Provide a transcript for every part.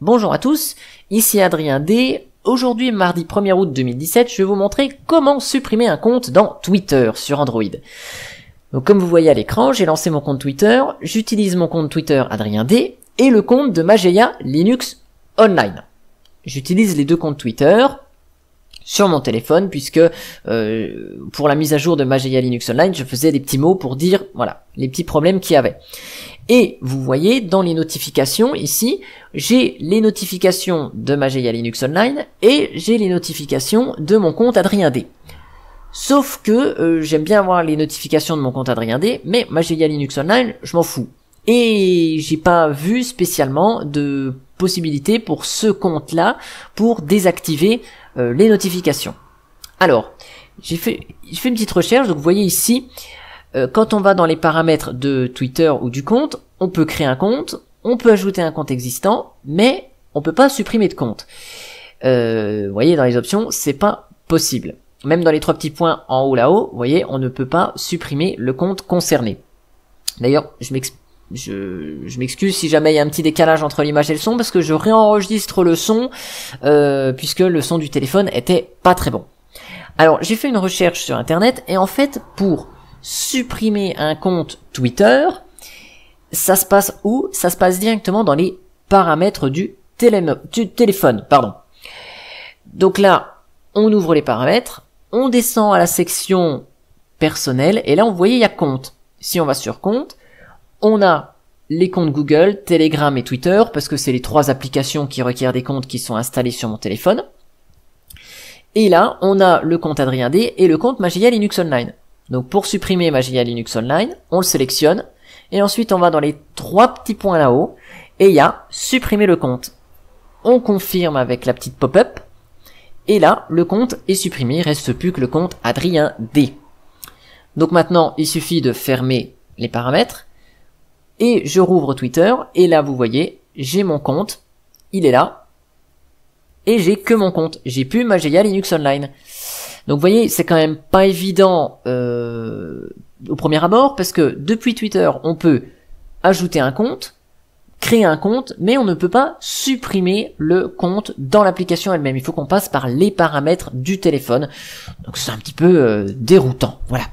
Bonjour à tous, ici Adrien D. Aujourd'hui, mardi 1er août 2017, je vais vous montrer comment supprimer un compte dans Twitter sur Android. Donc comme vous voyez à l'écran, j'ai lancé mon compte Twitter, j'utilise mon compte Twitter Adrien D et le compte de Mageia Linux Online. J'utilise les deux comptes Twitter sur mon téléphone puisque euh, pour la mise à jour de Mageia Linux Online, je faisais des petits mots pour dire voilà les petits problèmes qu'il y avait. Et vous voyez dans les notifications ici, j'ai les notifications de GIA Linux Online et j'ai les notifications de mon compte Adrien D. Sauf que euh, j'aime bien avoir les notifications de mon compte Adrien D, mais Magia Linux Online, je m'en fous. Et j'ai pas vu spécialement de possibilité pour ce compte-là pour désactiver euh, les notifications. Alors, j'ai fait, fait, une petite recherche, donc vous voyez ici, euh, quand on va dans les paramètres de Twitter ou du compte, on peut créer un compte, on peut ajouter un compte existant, mais on peut pas supprimer de compte. Euh, vous voyez, dans les options, c'est pas possible. Même dans les trois petits points en haut là-haut, vous voyez, on ne peut pas supprimer le compte concerné. D'ailleurs, je m'excuse si jamais il y a un petit décalage entre l'image et le son parce que je réenregistre le son euh, puisque le son du téléphone était pas très bon. Alors j'ai fait une recherche sur internet et en fait pour supprimer un compte Twitter, ça se passe où Ça se passe directement dans les paramètres du, téléphone. Pardon. Donc là, on ouvre les paramètres, on descend à la section personnel, et là, vous voyez, il y a compte. Si on va sur compte, on a les comptes Google, Telegram et Twitter, parce que c'est les trois applications qui requièrent des comptes qui sont installés sur mon téléphone. Et là, on a le compte Adrien D et le compte Magia Linux Online. Donc pour supprimer Magia Linux Online, on le sélectionne, et ensuite on va dans les trois petits points là-haut, et il y a supprimer le compte. On confirme avec la petite pop-up, et là, le compte est supprimé, il reste plus que le compte Adrien D. Donc maintenant, il suffit de fermer les paramètres, et je rouvre Twitter, et là vous voyez, j'ai mon compte, il est là, et j'ai que mon compte, j'ai plus Magia Linux Online. Donc vous voyez, c'est quand même pas évident euh, au premier abord, parce que depuis Twitter, on peut ajouter un compte, créer un compte, mais on ne peut pas supprimer le compte dans l'application elle-même. Il faut qu'on passe par les paramètres du téléphone. Donc c'est un petit peu euh, déroutant. Voilà.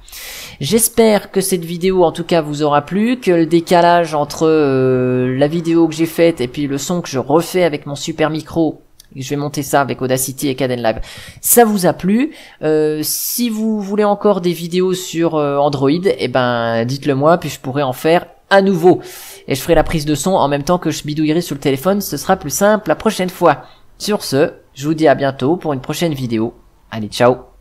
J'espère que cette vidéo en tout cas vous aura plu, que le décalage entre euh, la vidéo que j'ai faite et puis le son que je refais avec mon super micro je vais monter ça avec Audacity et Caden Live. Ça vous a plu euh, Si vous voulez encore des vidéos sur euh, Android, eh ben dites-le moi, puis je pourrai en faire à nouveau. Et je ferai la prise de son en même temps que je bidouillerai sur le téléphone, ce sera plus simple la prochaine fois. Sur ce, je vous dis à bientôt pour une prochaine vidéo. Allez, ciao